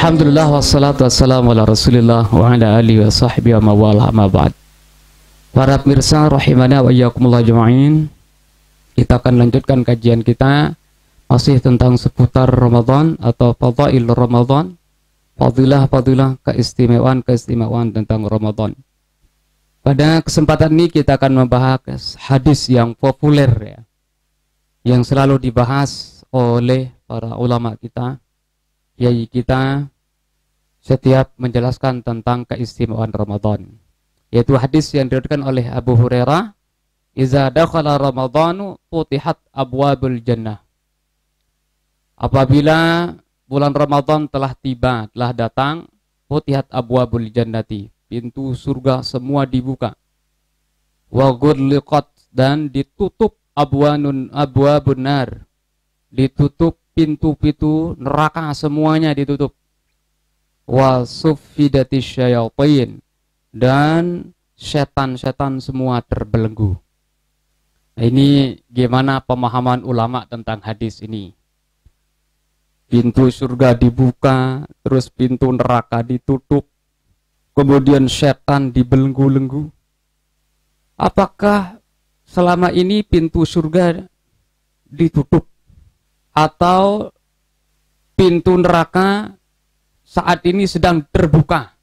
Alhamdulillah wassalatu wassalamu ala rasulillah wa ala alihi wa sahbihi wa mawala ma ba'd Para pemirsa rahimana wa iyakumullah jama'in Kita akan lanjutkan kajian kita Masih tentang seputar Ramadan atau Fadail Ramadan Fadilah-fadilah keistimewaan-keistimewaan tentang Ramadan Pada kesempatan ini kita akan membahas hadis yang populer ya Yang selalu dibahas oleh para ulama kita yai kita setiap menjelaskan tentang keistimewaan Ramadan. Yaitu hadis yang diriwayatkan oleh Abu Hurairah, "Iza dakhala Ramadanu putihat abwabul jannah." Apabila bulan Ramadan telah tiba, telah datang, putihat abwabul jannati, pintu surga semua dibuka. Wa dan ditutup abwanun abwabun nar, ditutup pintu-pintu neraka semuanya ditutup. Wasufidati syayatin dan setan-setan semua terbelenggu. Nah, ini gimana pemahaman ulama tentang hadis ini? Pintu surga dibuka, terus pintu neraka ditutup, kemudian setan dibelenggu-lenggu. Apakah selama ini pintu surga ditutup atau pintu neraka saat ini sedang terbuka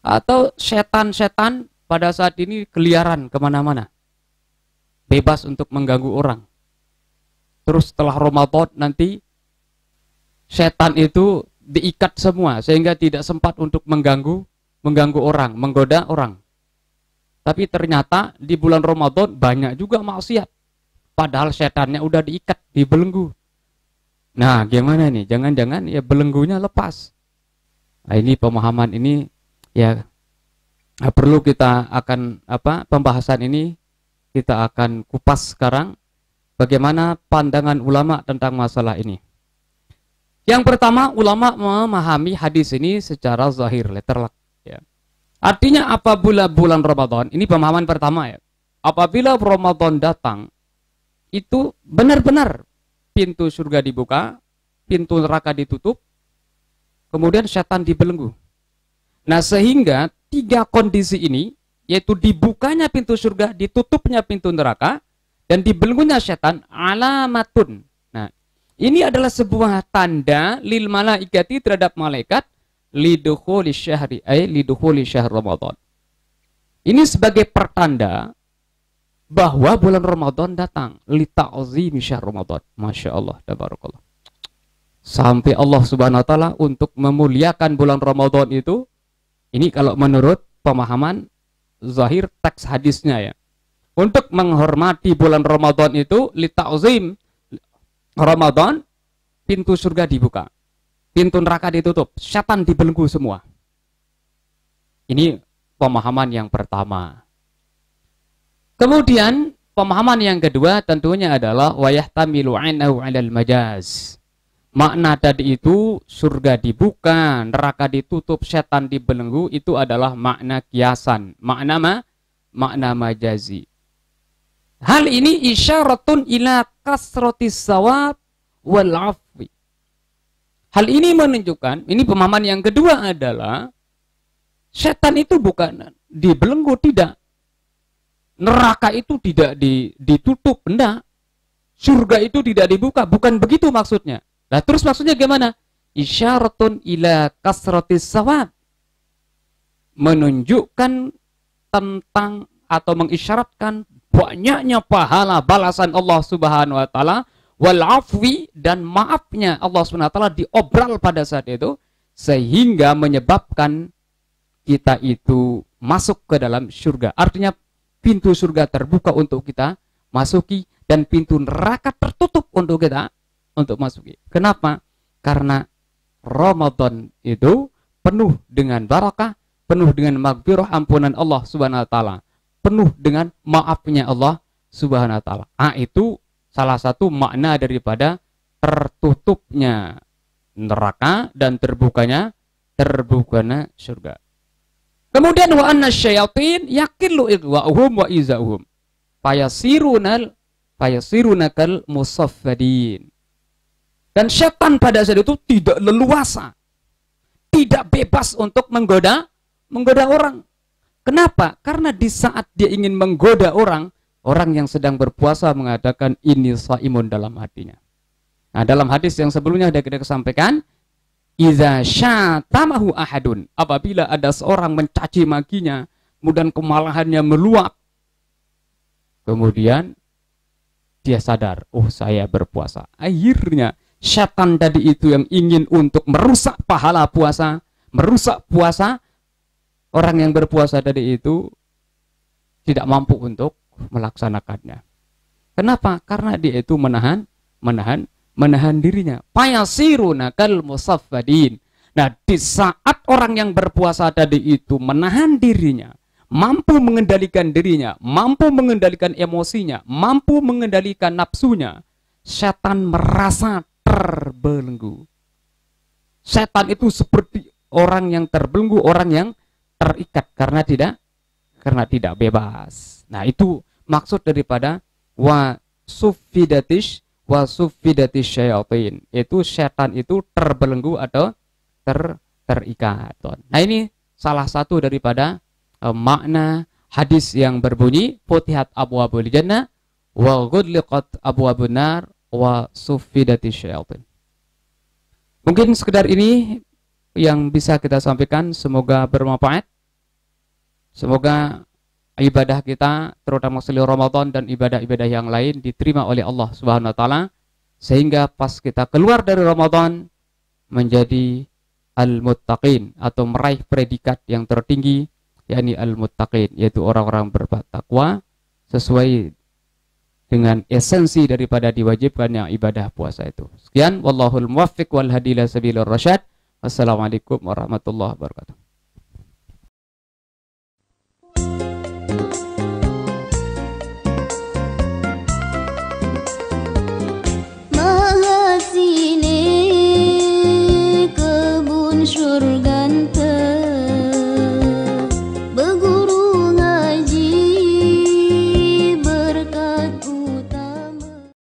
atau setan-setan pada saat ini keliaran kemana-mana bebas untuk mengganggu orang terus setelah Ramadan nanti setan itu diikat semua sehingga tidak sempat untuk mengganggu mengganggu orang, menggoda orang. Tapi ternyata di bulan Ramadan banyak juga maksiat. Padahal setannya udah diikat, dibelenggu. Nah, gimana nih? Jangan-jangan ya belenggunya lepas. Nah, ini pemahaman ini ya perlu kita akan apa pembahasan ini kita akan kupas sekarang bagaimana pandangan ulama tentang masalah ini. Yang pertama, ulama memahami hadis ini secara zahir, letterlak. Ya. Artinya apabila bulan Ramadan, ini pemahaman pertama ya. Apabila Ramadan datang, itu benar-benar pintu surga dibuka, pintu neraka ditutup, kemudian setan dibelenggu. Nah, sehingga tiga kondisi ini, yaitu dibukanya pintu surga, ditutupnya pintu neraka, dan dibelenggunya setan, alamatun. Nah, ini adalah sebuah tanda lil malaikati terhadap malaikat lidukhuli syahri ay eh, lidukhuli syahr Ramadan. Ini sebagai pertanda bahwa bulan Ramadan datang lita azimi syahr Ramadan Masya Allah tabarakallah sampai Allah subhanahu wa ta'ala untuk memuliakan bulan Ramadan itu ini kalau menurut pemahaman zahir teks hadisnya ya untuk menghormati bulan Ramadan itu ta'zim Ramadan pintu surga dibuka pintu neraka ditutup setan dibelenggu semua ini pemahaman yang pertama Kemudian pemahaman yang kedua tentunya adalah wayah tamilu anhu alal majaz. Makna tadi itu surga dibuka, neraka ditutup, setan dibelenggu itu adalah makna kiasan, makna ma, makna majazi. Hal ini isyaratun ila kasrotis sawab wal afwi. Hal ini menunjukkan, ini pemahaman yang kedua adalah setan itu bukan dibelenggu tidak, neraka itu tidak ditutup, enggak. Surga itu tidak dibuka, bukan begitu maksudnya. Nah, terus maksudnya gimana? Isyaratun ila kasratis sawab. Menunjukkan tentang atau mengisyaratkan banyaknya pahala balasan Allah Subhanahu wa taala wal afwi dan maafnya Allah Subhanahu wa taala diobral pada saat itu sehingga menyebabkan kita itu masuk ke dalam surga. Artinya pintu surga terbuka untuk kita masuki dan pintu neraka tertutup untuk kita untuk masuki. Kenapa? Karena Ramadan itu penuh dengan barakah, penuh dengan magfirah ampunan Allah Subhanahu wa taala, penuh dengan maafnya Allah Subhanahu wa taala. Ah itu salah satu makna daripada tertutupnya neraka dan terbukanya terbukanya surga. Kemudian wa anna syayatin yakilu igwa'uhum wa iza'uhum. Fayasirunal fayasirunakal musaffadin. Dan setan pada saat itu tidak leluasa. Tidak bebas untuk menggoda menggoda orang. Kenapa? Karena di saat dia ingin menggoda orang, orang yang sedang berpuasa mengatakan ini saimun dalam hatinya. Nah, dalam hadis yang sebelumnya ada kita sampaikan, Iza syatamahu ahadun. Apabila ada seorang mencaci maginya, kemudian kemalahannya meluap. Kemudian dia sadar, oh saya berpuasa. Akhirnya syaitan tadi itu yang ingin untuk merusak pahala puasa, merusak puasa, orang yang berpuasa tadi itu tidak mampu untuk melaksanakannya. Kenapa? Karena dia itu menahan menahan menahan dirinya. Payasiruna kal musaffadin. Nah, di saat orang yang berpuasa tadi itu menahan dirinya, mampu mengendalikan dirinya, mampu mengendalikan emosinya, mampu mengendalikan nafsunya, setan merasa terbelenggu. Setan itu seperti orang yang terbelenggu, orang yang terikat karena tidak karena tidak bebas. Nah, itu maksud daripada wa sufidatish wasufidati syaitin itu setan itu terbelenggu atau ter terikat nah ini salah satu daripada uh, makna hadis yang berbunyi futihat abu jannah wa abu abu nar wa sufidati syaitin mungkin sekedar ini yang bisa kita sampaikan semoga bermanfaat semoga ibadah kita terutama seluruh Ramadan dan ibadah-ibadah yang lain diterima oleh Allah Subhanahu wa taala sehingga pas kita keluar dari Ramadan menjadi al-muttaqin atau meraih predikat yang tertinggi yakni al-muttaqin yaitu orang-orang bertakwa sesuai dengan esensi daripada diwajibkannya ibadah puasa itu. Sekian wallahul muwaffiq wal sabilur rasyad. Wassalamualaikum warahmatullahi wabarakatuh.